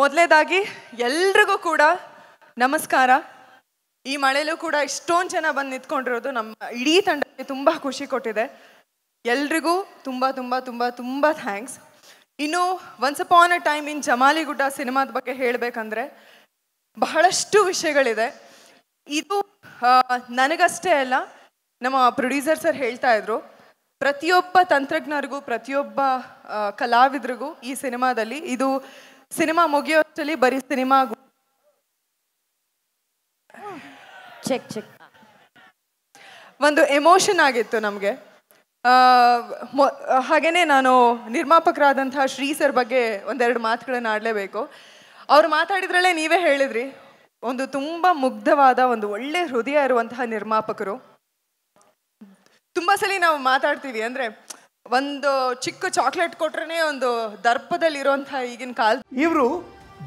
ಮೊದಲೇದಾಗಿ ಎಲ್ರಿಗೂ ಕೂಡ ನಮಸ್ಕಾರ ಈ ಮಳೆಯಲ್ಲೂ ಕೂಡ ಇಷ್ಟೊಂದು ಜನ ಬಂದು ನಿಂತ್ಕೊಂಡಿರೋದು ನಮ್ಮ ಇಡೀ ತಂಡಕ್ಕೆ ತುಂಬ ಖುಷಿ ಕೊಟ್ಟಿದೆ ಎಲ್ರಿಗೂ ತುಂಬ ತುಂಬ ತುಂಬ ತುಂಬ ಥ್ಯಾಂಕ್ಸ್ ಇನ್ನು once on a time in Jamali Gudda ಸಿನಿಮಾದ ಬಗ್ಗೆ ಹೇಳಬೇಕಂದ್ರೆ ಬಹಳಷ್ಟು ವಿಷಯಗಳಿದೆ ಇದು ನನಗಷ್ಟೇ ಅಲ್ಲ ನಮ್ಮ ಪ್ರೊಡ್ಯೂಸರ್ ಸರ್ ಹೇಳ್ತಾ ಇದ್ರು ಪ್ರತಿಯೊಬ್ಬ ತಂತ್ರಜ್ಞರಿಗೂ ಪ್ರತಿಯೊಬ್ಬ ಕಲಾವಿದರಿಗೂ ಈ ಸಿನಿಮಾದಲ್ಲಿ ಇದು ಸಿನಿಮಾ ಮುಗಿಯೋಷ್ಟಲ್ಲಿ ಬರೀ ಸಿನಿಮಾ ಚೆಕ್ ಚೆಕ್ ಒಂದು ಎಮೋಷನ್ ಆಗಿತ್ತು ನಮಗೆ ಹಾಗೇನೆ ನಾನು ನಿರ್ಮಾಪಕರಾದಂತಹ ಶ್ರೀ ಸರ್ ಬಗ್ಗೆ ಒಂದೆರಡು ಮಾತುಗಳನ್ನು ಆಡಲೇಬೇಕು ಅವ್ರು ಮಾತಾಡಿದ್ರಲ್ಲೇ ನೀವೇ ಹೇಳಿದ್ರಿ ಒಂದು ತುಂಬ ಮುಗ್ಧವಾದ ಒಂದು ಒಳ್ಳೆ ಹೃದಯ ಇರುವಂತಹ ನಿರ್ಮಾಪಕರು ತುಂಬ ಸಲ ನಾವು ಮಾತಾಡ್ತೀವಿ ಅಂದ್ರೆ ಒಂದು ಚಿಕ್ಕ ಚಾಕ್ಲೇಟ್ ಕೊಟ್ರೇ ಒಂದು ದರ್ಪದಲ್ಲಿರುವಂತಹ ಈಗಿನ ಕಾಲ ಇವರು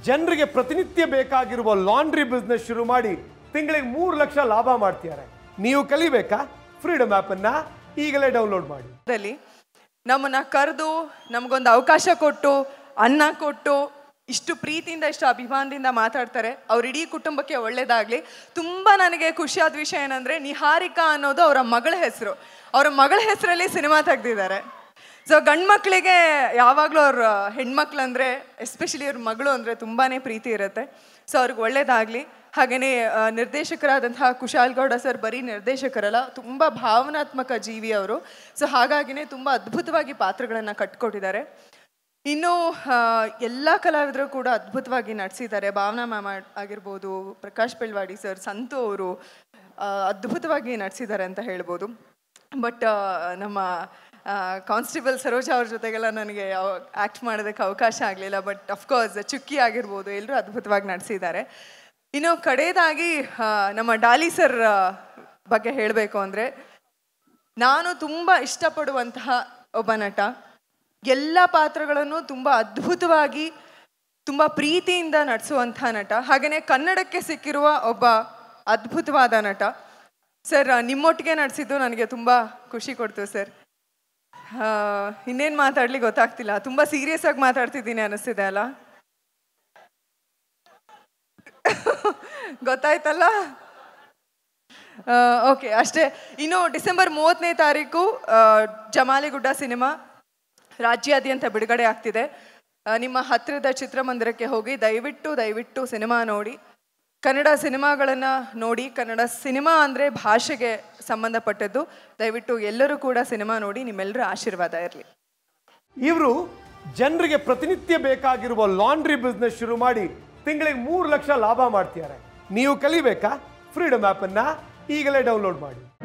ಜನರಿಗೆ ಪ್ರತಿನಿತ್ಯ ಬೇಕಾಗಿರುವ ಲಾಂಡ್ರಿ ಬಿಸ್ನೆಸ್ ಶುರು ಮಾಡಿ ತಿಂಗಳಿಗೆ ಮೂರು ಲಕ್ಷ ಲಾಭ ಮಾಡ್ತಿದ್ದಾರೆ ನೀವು ಕಲಿಬೇಕಾ ಫ್ರೀಡಮ್ ಆ್ಯಪನ್ನು ಈಗಲೇ ಡೌನ್ಲೋಡ್ ಮಾಡಿ ನಮ್ಮನ್ನ ಕರೆದು ನಮಗೊಂದು ಅವಕಾಶ ಕೊಟ್ಟು ಅನ್ನ ಕೊಟ್ಟು ಇಷ್ಟು ಪ್ರೀತಿಯಿಂದ ಇಷ್ಟು ಅಭಿಮಾನದಿಂದ ಮಾತಾಡ್ತಾರೆ ಅವ್ರ ಇಡೀ ಕುಟುಂಬಕ್ಕೆ ಒಳ್ಳೆಯದಾಗಲಿ ತುಂಬ ನನಗೆ ಖುಷಿಯಾದ ವಿಷಯ ಏನಂದರೆ ನಿಹಾರಿಕಾ ಅನ್ನೋದು ಅವರ ಮಗಳ ಹೆಸರು ಅವರ ಮಗಳ ಹೆಸರಲ್ಲಿ ಸಿನಿಮಾ ತೆಗ್ದಿದ್ದಾರೆ ಸೊ ಗಂಡು ಮಕ್ಕಳಿಗೆ ಯಾವಾಗಲೂ ಅವ್ರ ಹೆಣ್ಮಕ್ಳು ಅಂದರೆ ಎಸ್ಪೆಷಲಿ ಅವ್ರ ಮಗಳು ಅಂದರೆ ತುಂಬಾ ಪ್ರೀತಿ ಇರುತ್ತೆ ಸೊ ಅವ್ರಿಗೆ ಒಳ್ಳೇದಾಗಲಿ ಹಾಗೆಯೇ ನಿರ್ದೇಶಕರಾದಂತಹ ಕುಶಾಲ್ ಗೌಡ ಸರ್ ಬರೀ ನಿರ್ದೇಶಕರಲ್ಲ ತುಂಬ ಭಾವನಾತ್ಮಕ ಜೀವಿ ಅವರು ಸೊ ಹಾಗಾಗಿನೇ ತುಂಬ ಅದ್ಭುತವಾಗಿ ಪಾತ್ರಗಳನ್ನು ಕಟ್ಕೊಟ್ಟಿದ್ದಾರೆ ಇನ್ನು ಎಲ್ಲ ಕಲಾವಿದರು ಕೂಡ ಅದ್ಭುತವಾಗಿ ನಡೆಸಿದ್ದಾರೆ ಭಾವನಾ ಮ್ಯಾಮ್ ಆಗಿರ್ಬೋದು ಪ್ರಕಾಶ್ ಬೆಳ್ವಾಡಿ ಸರ್ ಸಂತು ಅವರು ಅದ್ಭುತವಾಗಿ ನಡೆಸಿದ್ದಾರೆ ಅಂತ ಹೇಳ್ಬೋದು ಬಟ್ ನಮ್ಮ ಕಾನ್ಸ್ಟೇಬಲ್ ಸರೋಜಾ ಅವ್ರ ಜೊತೆಗೆಲ್ಲ ನನಗೆ ಆ್ಯಕ್ಟ್ ಮಾಡೋದಕ್ಕೆ ಅವಕಾಶ ಆಗಲಿಲ್ಲ ಬಟ್ ಅಫ್ಕೋರ್ಸ್ ಚುಕ್ಕಿ ಆಗಿರ್ಬೋದು ಎಲ್ಲರೂ ಅದ್ಭುತವಾಗಿ ನಡೆಸಿದ್ದಾರೆ ಇನ್ನು ಕಡೆಯದಾಗಿ ನಮ್ಮ ಡಾಲಿ ಸರ್ ಬಗ್ಗೆ ಹೇಳಬೇಕು ಅಂದರೆ ನಾನು ತುಂಬ ಇಷ್ಟಪಡುವಂತಹ ಒಬ್ಬ ನಟ ಎಲ್ಲ ಪಾತ್ರಗಳನ್ನು ತುಂಬ ಅದ್ಭುತವಾಗಿ ತುಂಬ ಪ್ರೀತಿಯಿಂದ ನಡೆಸುವಂಥ ನಟ ಹಾಗೆಯೇ ಕನ್ನಡಕ್ಕೆ ಸಿಕ್ಕಿರುವ ಒಬ್ಬ ಅದ್ಭುತವಾದ ನಟ ಸರ್ ನಿಮ್ಮೊಟ್ಟಿಗೆ ನಡೆಸಿದ್ದು ನನಗೆ ತುಂಬ ಖುಷಿ ಕೊಡ್ತು ಸರ್ ಇನ್ನೇನು ಮಾತಾಡ್ಲಿಕ್ಕೆ ಗೊತ್ತಾಗ್ತಿಲ್ಲ ತುಂಬ ಸೀರಿಯಸ್ ಆಗಿ ಮಾತಾಡ್ತಿದ್ದೀನಿ ಅನಿಸ್ತಿದೆ ಅಲ್ಲ ಗೊತ್ತಾಯ್ತಲ್ಲ ಓಕೆ ಅಷ್ಟೇ ಇನ್ನು ಡಿಸೆಂಬರ್ ಮೂವತ್ತನೇ ತಾರೀಕು ಜಮಾಲಿಗುಡ್ಡ ಸಿನಿಮಾ ರಾಜ್ಯಾದ್ಯಂತ ಬಿಡುಗಡೆ ಆಗ್ತಿದೆ ನಿಮ್ಮ ಹತ್ತಿರದ ಚಿತ್ರಮಂದಿರಕ್ಕೆ ಹೋಗಿ ದಯವಿಟ್ಟು ದಯವಿಟ್ಟು ಸಿನಿಮಾ ನೋಡಿ ಕನ್ನಡ ಸಿನಿಮಾಗಳನ್ನು ನೋಡಿ ಕನ್ನಡ ಸಿನಿಮಾ ಅಂದರೆ ಭಾಷೆಗೆ ಸಂಬಂಧಪಟ್ಟದ್ದು ದಯವಿಟ್ಟು ಎಲ್ಲರೂ ಕೂಡ ಸಿನಿಮಾ ನೋಡಿ ನಿಮ್ಮೆಲ್ಲರೂ ಆಶೀರ್ವಾದ ಇರಲಿ ಇವರು ಜನರಿಗೆ ಪ್ರತಿನಿತ್ಯ ಬೇಕಾಗಿರುವ ಲಾಂಡ್ರಿ ಬಿಸ್ನೆಸ್ ಶುರು ಮಾಡಿ ತಿಂಗಳಿಗೆ ಮೂರು ಲಕ್ಷ ಲಾಭ ಮಾಡ್ತಿದ್ದಾರೆ ನೀವು ಕಲಿಬೇಕಾ ಫ್ರೀಡಮ್ ಆ್ಯಪನ್ನು ಈಗಲೇ ಡೌನ್ಲೋಡ್ ಮಾಡಿ